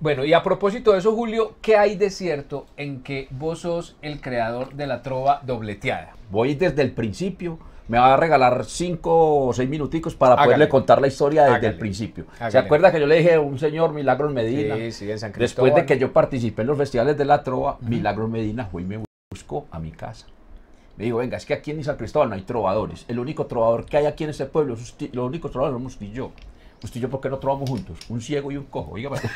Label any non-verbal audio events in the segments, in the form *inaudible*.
Bueno, y a propósito de eso, Julio, ¿qué hay de cierto en que vos sos el creador de la trova dobleteada? Voy desde el principio. Me va a regalar cinco o seis minuticos para poderle contar la historia desde el principio. ¿Se acuerda que yo le dije a un señor Milagros Medina? Sí, sí, en San Después de que yo participé en los festivales de la trova, Milagros Medina fue y me buscó a mi casa. Me dijo, venga, es que aquí en San Cristóbal no hay trovadores. El único trovador que hay aquí en ese pueblo, los únicos trovadores somos yo. Usted y yo, ¿por qué no trabajamos juntos? Un ciego y un cojo, dígame. *laughs*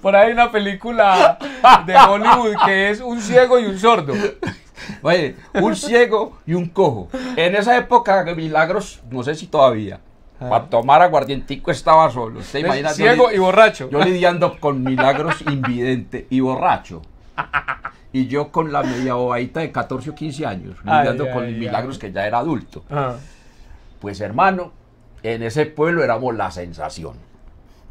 Por ahí hay una película de Hollywood que es un ciego y un sordo. Oye, un ciego y un cojo. En esa época, Milagros, no sé si todavía, ah. para tomar aguardientico estaba solo. ¿Usted Ciego y borracho. Yo lidiando con Milagros invidente y borracho. Y yo con la media bobadita de 14 o 15 años, lidiando con Milagros que ya era adulto. Ah. Pues hermano, en ese pueblo éramos la sensación.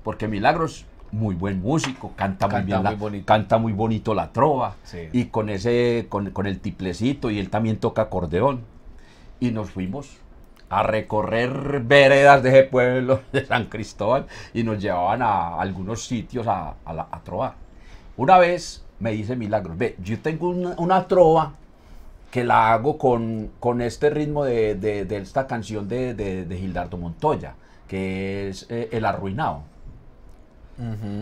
Porque Milagros, muy buen músico, canta, muy bien, canta muy bonito la trova. Y con, ese, con, el tiplecito, y él también toca acordeón. Y nos fuimos a recorrer veredas de ese pueblo *laughs* de San Cristóbal y nos llevaban a algunos sitios a, Una vez me dice Milagros, ve, yo tengo una, trova que la hago con, este ritmo de, esta canción de, Gildardo Montoya, que es eh, El Arruinado.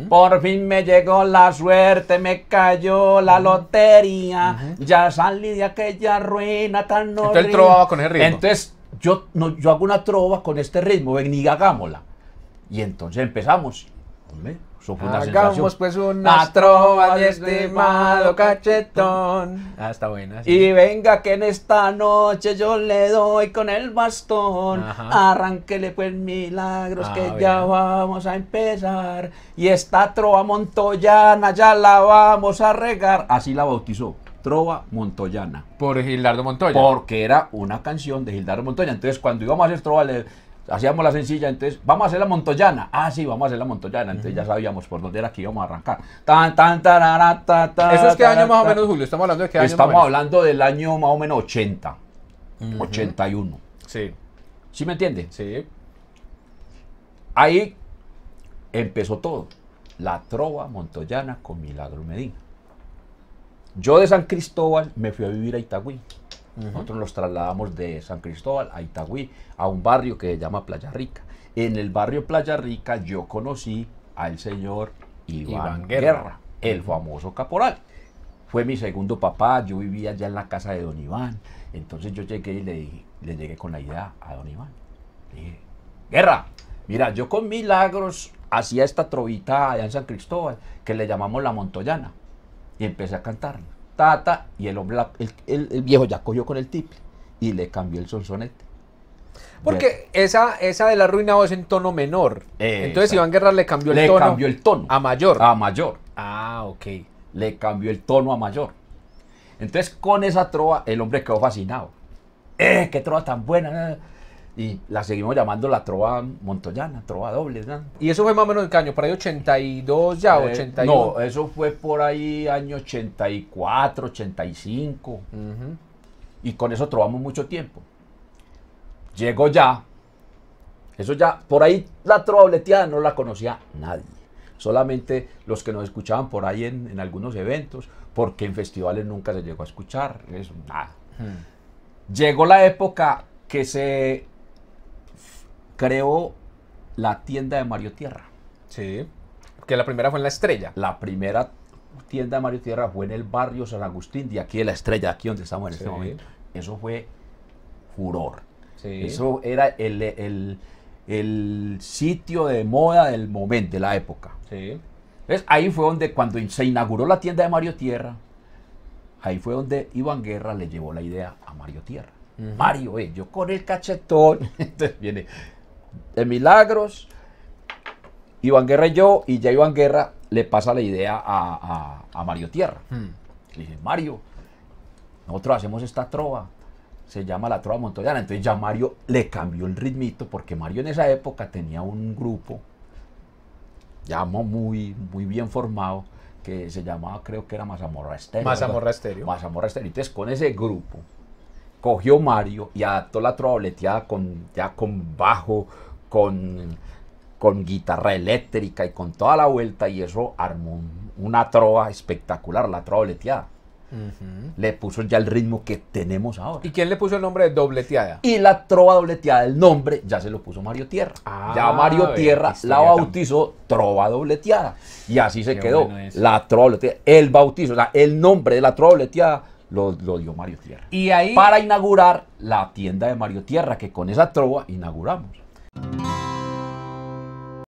Por fin me llegó la suerte, me cayó la lotería, ya salí de aquella ruina tan horrible. Entonces con ese yo, yo hago una trova con este ritmo, ven y hagámosla. Y entonces empezamos Ah, hagamos pues una trova, de estimado este cachetón. Ah, está buena. Y venga que en esta noche yo le doy con el bastón. Arranquele pues milagros ah, que ya vamos a empezar. Y esta trova montoyana ya la vamos a regar. Así la bautizó. Trova Montoyana. Por Gildardo Montoya. Porque era una canción de Gildardo Montoya. Entonces, cuando íbamos a hacer Trova, le, hacíamos la sencilla, entonces, vamos a hacer la Montoyana. Ah, sí, vamos a hacer la Montoyana. Entonces ya sabíamos por dónde era que íbamos a arrancar. ¿Eso es qué año más o menos, Julio? Estamos hablando de qué año. Estamos hablando del año más o menos 80, 81. Sí. ¿Sí me entiende? Sí. Ahí empezó todo. La trova montoyana con Milagro Medina. Yo de San Cristóbal me fui a vivir a Itagüí. Nosotros los trasladamos de San Cristóbal a Itagüí, a un barrio que se llama Playa Rica. En el barrio Playa Rica yo conocí al señor Iván, Guerra, el famoso caporal. Fue mi segundo papá, yo vivía ya en la casa de don Iván. Entonces yo llegué y le, dije, le llegué con la idea a don Iván. Le dije, Guerra, mira, yo con milagros hacía esta trovita allá en San Cristóbal, que le llamamos la Montoyana, y empecé a cantarla y el hombre, el, viejo ya cogió con el tiple y le cambió el sonsonete. Porque esa, esa de la ruina es en tono menor. Entonces Iván Guerra le cambió el tono. cambió el tono. A mayor. A mayor. Ah, ok. Le cambió el tono a mayor. Entonces con esa trova el hombre quedó fascinado. ¡Eh, qué trova tan buena! y la seguimos llamando la trova montoyana, trova doble. Y eso fue más o menos en caño, por ahí 82 ya, eh, No, eso fue por ahí año 84, 85. Y con eso trovamos mucho tiempo. Llegó ya, eso ya, por ahí la trova dobleteada no la conocía nadie. Solamente los que nos escuchaban por ahí en, algunos eventos, porque en festivales nunca se llegó a escuchar, eso, nada. Hmm. Llegó la época que se creó la tienda de Mario Tierra. Sí, que la primera fue en La Estrella. La primera tienda de Mario Tierra fue en el barrio San Agustín, de aquí de La Estrella, aquí donde estamos en este momento. Eso fue furor. Sí. Eso era el, sitio de moda del momento, de la época. Sí. ahí fue donde cuando se inauguró la tienda de Mario Tierra, ahí fue donde Iván Guerra le llevó la idea a Mario Tierra. Mario, eh, yo con el cachetón, *laughs* entonces viene, de milagros. Iván Guerra y yo, y ya Iván Guerra le pasa la idea a, Mario Tierra. Hmm. Le dice, Mario, nosotros hacemos esta trova, se llama la trova montoyana. Entonces ya Mario le cambió el ritmito, porque Mario en esa época tenía un grupo, ya muy, muy bien formado, que se llamaba, creo que era Mazamorra Estéreo. Mazamorra Estéreo. Mazamorra Estéreo. Entonces con ese grupo cogió Mario y adaptó la trova dobleteada con, ya con bajo, con, con guitarra eléctrica y con toda la vuelta y eso armó una trova espectacular, la trova dobleteada. Le puso ya el ritmo que tenemos ahora. ¿Y quién le puso el nombre de dobleteada? Y la trova dobleteada, el nombre ya se lo puso Mario Tierra. Ah, ya Mario Tierra la bautizó trova dobleteada. Y así se quedó. la trova dobleteada. El bautizo, o sea, el nombre de la trova dobleteada lo, dio Mario Tierra. Y ahí... Para inaugurar la tienda de Mario Tierra, que con esa trova inauguramos.